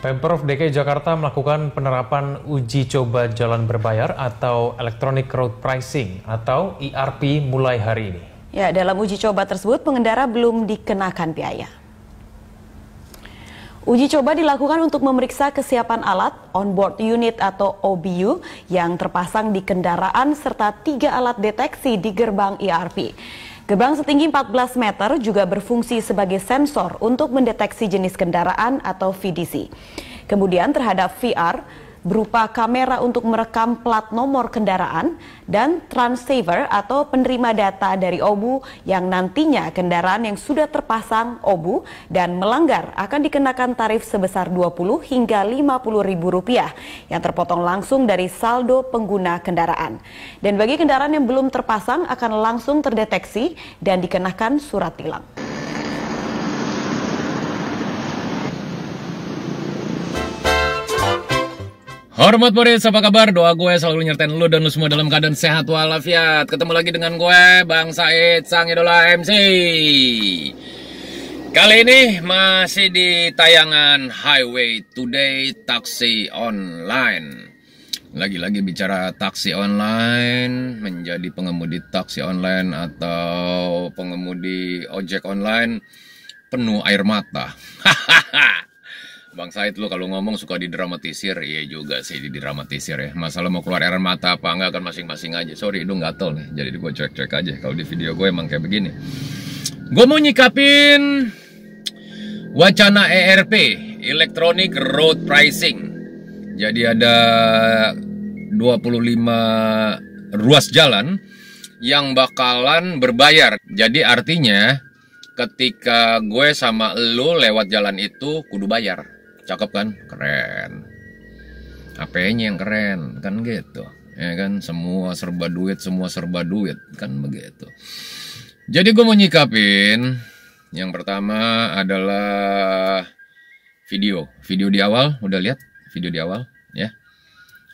Pemprov DKI Jakarta melakukan penerapan uji coba jalan berbayar atau electronic road pricing atau ERP mulai hari ini. Ya, dalam uji coba tersebut pengendara belum dikenakan biaya. Uji coba dilakukan untuk memeriksa kesiapan alat onboard unit atau OBU yang terpasang di kendaraan serta tiga alat deteksi di gerbang ERP. Gebang setinggi 14 meter juga berfungsi sebagai sensor untuk mendeteksi jenis kendaraan atau VDC. Kemudian terhadap VR, berupa kamera untuk merekam plat nomor kendaraan dan transceiver atau penerima data dari OBU yang nantinya kendaraan yang sudah terpasang OBU dan melanggar akan dikenakan tarif sebesar 20 hingga 50 ribu rupiah yang terpotong langsung dari saldo pengguna kendaraan. Dan bagi kendaraan yang belum terpasang akan langsung terdeteksi dan dikenakan surat tilang. Hormat Boris, apa kabar? Doa gue selalu nyertain lu dan lu semua dalam keadaan sehat walafiat. Ketemu lagi dengan gue, Bang Said, sang idola MC. Kali ini masih di tayangan Highway Today Taksi Online. Lagi-lagi bicara taksi online, menjadi pengemudi taksi online atau pengemudi ojek online penuh air mata. Hahaha. Bang Said lo kalau ngomong suka didramatisir, iya juga sih didramatisir ya. Masalah mau keluar air mata apa enggak kan masing-masing aja. Sorry hidung gatel nih, jadi gue cek-cek aja. Kalau di video gue emang kayak begini. Gue mau nyikapin wacana ERP, Electronic Road Pricing. Jadi ada 25 ruas jalan yang bakalan berbayar. Jadi artinya ketika gue sama lo lewat jalan itu kudu bayar Cakep kan? Keren. HP-nya yang keren, kan gitu. Ya kan, semua serba duit, semua serba duit, kan begitu. Jadi gue mau nyikapin, yang pertama adalah video. Video di awal, udah lihat video di awal ya.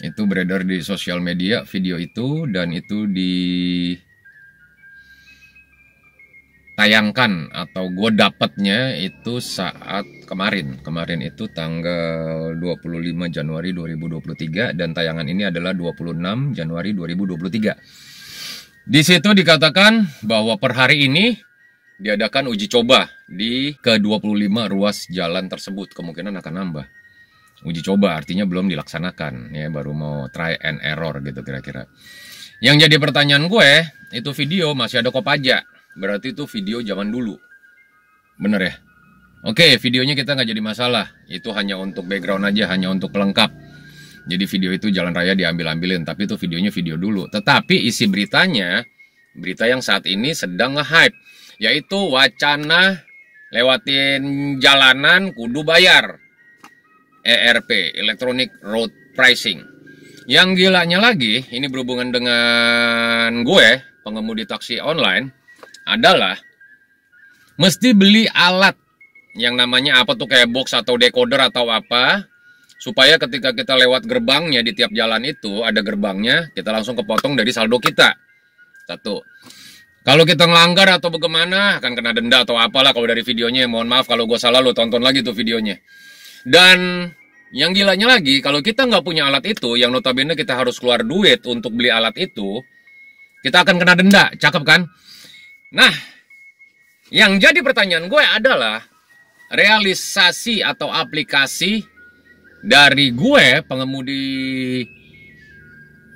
Itu beredar di sosial media video itu dan itu di tayangkan atau gue dapetnya itu saat kemarin kemarin itu tanggal 25 Januari 2023 dan tayangan ini adalah 26 Januari 2023 di situ dikatakan bahwa per hari ini diadakan uji coba di ke-25 ruas jalan tersebut kemungkinan akan nambah uji coba artinya belum dilaksanakan ya baru mau try and error gitu kira-kira yang jadi pertanyaan gue itu video masih ada kopaja Berarti itu video zaman dulu. Bener ya? Oke, videonya kita nggak jadi masalah. Itu hanya untuk background aja, hanya untuk pelengkap. Jadi video itu jalan raya diambil-ambilin, tapi itu videonya video dulu. Tetapi isi beritanya, berita yang saat ini sedang nge-hype, yaitu wacana lewatin jalanan kudu bayar. ERP, Electronic Road Pricing. Yang gilanya lagi, ini berhubungan dengan gue, pengemudi taksi online, adalah mesti beli alat yang namanya apa tuh kayak box atau decoder atau apa supaya ketika kita lewat gerbangnya di tiap jalan itu ada gerbangnya kita langsung kepotong dari saldo kita satu kalau kita ngelanggar atau bagaimana akan kena denda atau apalah kalau dari videonya mohon maaf kalau gue salah lo tonton lagi tuh videonya dan yang gilanya lagi kalau kita nggak punya alat itu yang notabene kita harus keluar duit untuk beli alat itu kita akan kena denda cakep kan Nah, yang jadi pertanyaan gue adalah realisasi atau aplikasi dari gue pengemudi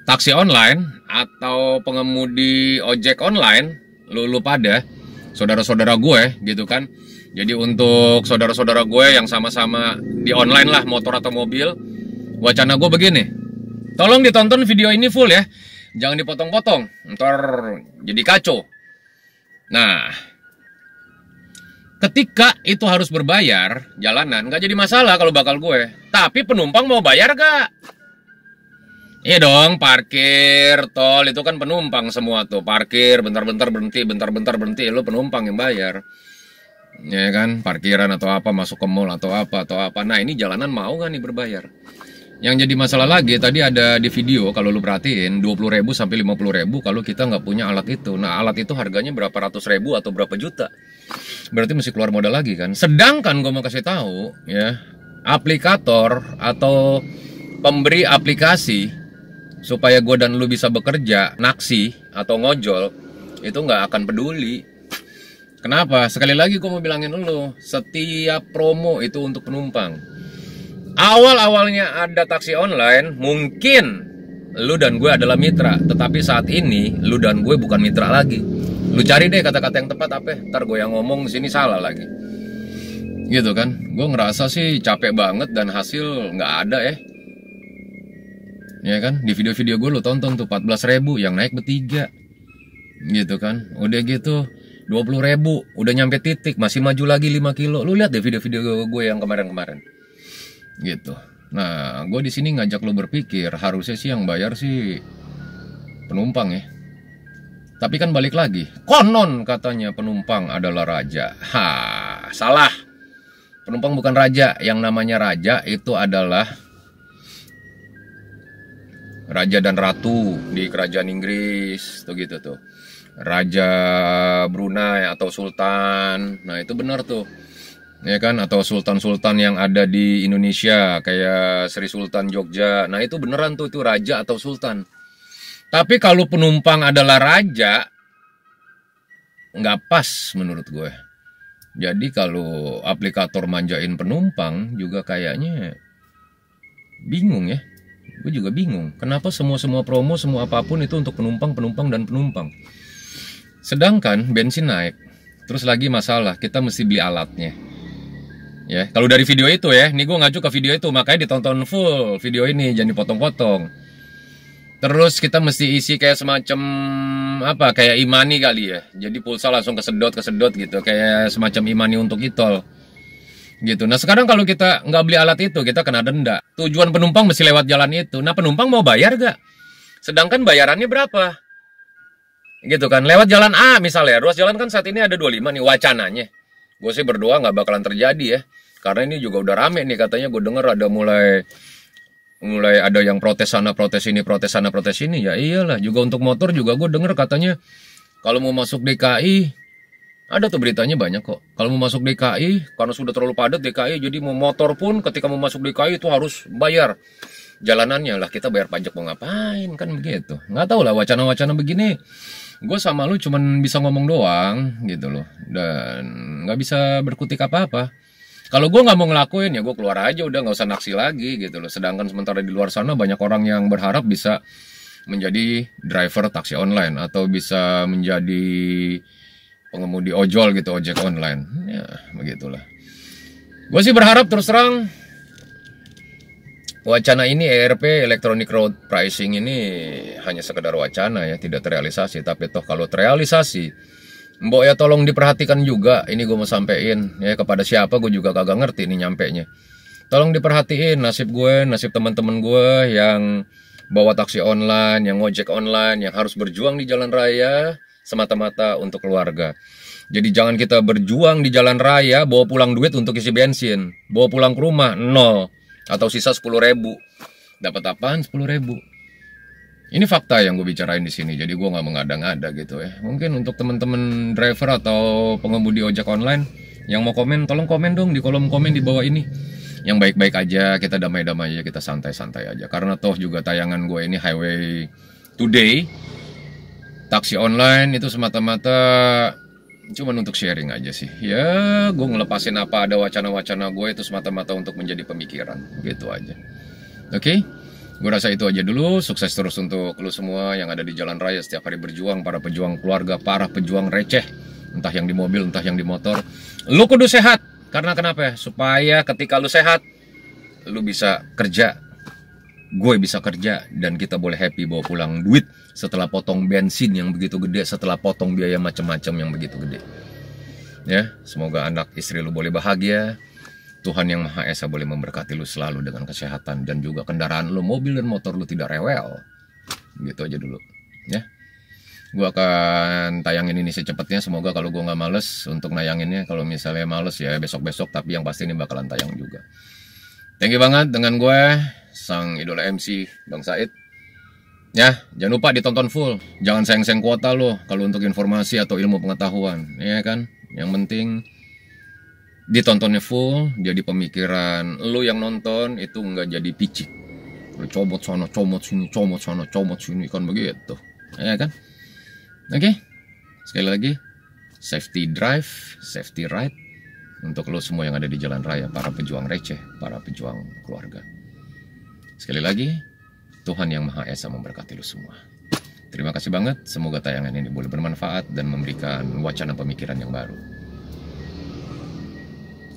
taksi online atau pengemudi ojek online, lu, lu pada saudara-saudara gue gitu kan. Jadi untuk saudara-saudara gue yang sama-sama di online lah motor atau mobil, wacana gue begini. Tolong ditonton video ini full ya. Jangan dipotong-potong, ntar jadi kacau. Nah, ketika itu harus berbayar jalanan, nggak jadi masalah kalau bakal gue. Tapi penumpang mau bayar gak? Iya dong, parkir, tol itu kan penumpang semua tuh. Parkir, bentar-bentar berhenti, bentar-bentar berhenti, lo penumpang yang bayar. Ya kan, parkiran atau apa, masuk ke mall atau apa, atau apa. Nah ini jalanan mau gak nih berbayar? Yang jadi masalah lagi tadi ada di video kalau lu perhatiin ribu sampai ribu kalau kita nggak punya alat itu. Nah, alat itu harganya berapa ratus ribu atau berapa juta. Berarti mesti keluar modal lagi kan. Sedangkan gue mau kasih tahu ya, aplikator atau pemberi aplikasi supaya gue dan lu bisa bekerja naksi atau ngojol itu nggak akan peduli Kenapa? Sekali lagi gue mau bilangin lu setiap promo itu untuk penumpang awal-awalnya ada taksi online, mungkin lu dan gue adalah mitra. Tetapi saat ini, lu dan gue bukan mitra lagi. Lu cari deh kata-kata yang tepat apa. Ntar gue yang ngomong sini salah lagi. Gitu kan? Gue ngerasa sih capek banget dan hasil nggak ada ya. Ya kan? Di video-video gue lu tonton tuh 14 ribu yang naik bertiga. Gitu kan? Udah gitu 20 ribu udah nyampe titik masih maju lagi 5 kilo lu lihat deh video-video gue yang kemarin-kemarin gitu. Nah, gue di sini ngajak lo berpikir harusnya sih yang bayar sih penumpang ya. Tapi kan balik lagi, konon katanya penumpang adalah raja. Ha, salah. Penumpang bukan raja. Yang namanya raja itu adalah raja dan ratu di kerajaan Inggris, tuh gitu tuh. Raja Brunei atau sultan. Nah, itu benar tuh ya kan atau sultan-sultan yang ada di Indonesia kayak Sri Sultan Jogja. Nah, itu beneran tuh itu raja atau sultan. Tapi kalau penumpang adalah raja nggak pas menurut gue. Jadi kalau aplikator manjain penumpang juga kayaknya bingung ya. Gue juga bingung. Kenapa semua-semua promo, semua apapun itu untuk penumpang, penumpang, dan penumpang. Sedangkan bensin naik. Terus lagi masalah, kita mesti beli alatnya ya kalau dari video itu ya ini gue ngacu ke video itu makanya ditonton full video ini jangan dipotong-potong terus kita mesti isi kayak semacam apa kayak imani kali ya jadi pulsa langsung kesedot kesedot gitu kayak semacam imani untuk itol gitu nah sekarang kalau kita nggak beli alat itu kita kena denda tujuan penumpang mesti lewat jalan itu nah penumpang mau bayar gak sedangkan bayarannya berapa gitu kan lewat jalan A misalnya ruas jalan kan saat ini ada 25 nih wacananya gue sih berdoa nggak bakalan terjadi ya karena ini juga udah rame nih katanya gue denger ada mulai mulai ada yang protes sana protes ini protes sana protes ini ya iyalah juga untuk motor juga gue denger katanya kalau mau masuk DKI ada tuh beritanya banyak kok kalau mau masuk DKI karena sudah terlalu padat DKI jadi mau motor pun ketika mau masuk DKI itu harus bayar jalanannya lah kita bayar pajak mau ngapain kan begitu nggak tahu lah wacana-wacana begini gue sama lu cuman bisa ngomong doang gitu loh dan nggak bisa berkutik apa-apa kalau gue nggak mau ngelakuin ya gue keluar aja udah nggak usah naksi lagi gitu loh sedangkan sementara di luar sana banyak orang yang berharap bisa menjadi driver taksi online atau bisa menjadi pengemudi ojol gitu ojek online ya begitulah gue sih berharap terus terang Wacana ini ERP Electronic Road Pricing ini hanya sekedar wacana ya, tidak terrealisasi. Tapi toh kalau terrealisasi, Mbok ya tolong diperhatikan juga. Ini gue mau sampein ya kepada siapa gue juga kagak ngerti ini nyampe nya. Tolong diperhatiin nasib gue, nasib teman-teman gue yang bawa taksi online, yang ngojek online, yang harus berjuang di jalan raya semata-mata untuk keluarga. Jadi jangan kita berjuang di jalan raya bawa pulang duit untuk isi bensin, bawa pulang ke rumah nol atau sisa 10 ribu dapat apaan 10 ribu ini fakta yang gue bicarain di sini jadi gue nggak mengada-ngada gitu ya mungkin untuk temen-temen driver atau pengemudi ojek online yang mau komen tolong komen dong di kolom komen di bawah ini yang baik-baik aja kita damai-damai aja kita santai-santai aja karena toh juga tayangan gue ini highway today taksi online itu semata-mata cuman untuk sharing aja sih ya gue ngelepasin apa ada wacana-wacana gue itu semata-mata untuk menjadi pemikiran gitu aja oke okay? Gue rasa itu aja dulu, sukses terus untuk lo semua yang ada di jalan raya setiap hari berjuang, para pejuang keluarga, para pejuang receh, entah yang di mobil, entah yang di motor. lo kudu sehat, karena kenapa ya? Supaya ketika lo sehat, lo bisa kerja, gue bisa kerja, dan kita boleh happy bawa pulang duit setelah potong bensin yang begitu gede, setelah potong biaya macam-macam yang begitu gede. Ya, semoga anak istri lu boleh bahagia. Tuhan Yang Maha Esa boleh memberkati lu selalu dengan kesehatan dan juga kendaraan lu, mobil dan motor lu tidak rewel. Gitu aja dulu, ya. gua akan tayangin ini secepatnya, semoga kalau gua nggak males untuk nayanginnya, kalau misalnya males ya besok-besok, tapi yang pasti ini bakalan tayang juga. Thank you banget dengan gue, sang idola MC Bang Said. Ya, jangan lupa ditonton full. Jangan seng-seng kuota lo kalau untuk informasi atau ilmu pengetahuan, ya kan? Yang penting ditontonnya full, jadi pemikiran lo yang nonton itu nggak jadi picik. Lo comot sana, comot sini, comot sana, comot sini kan begitu. Ya kan? Oke. Okay? Sekali lagi, safety drive, safety ride untuk lo semua yang ada di jalan raya, para pejuang receh, para pejuang keluarga. Sekali lagi, Tuhan Yang Maha Esa memberkati lu semua. Terima kasih banget, semoga tayangan ini boleh bermanfaat dan memberikan wacana pemikiran yang baru.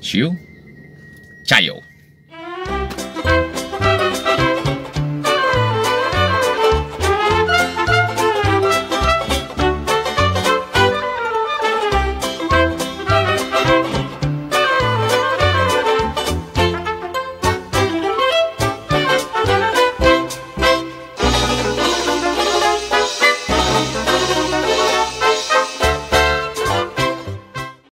See you. Ciao.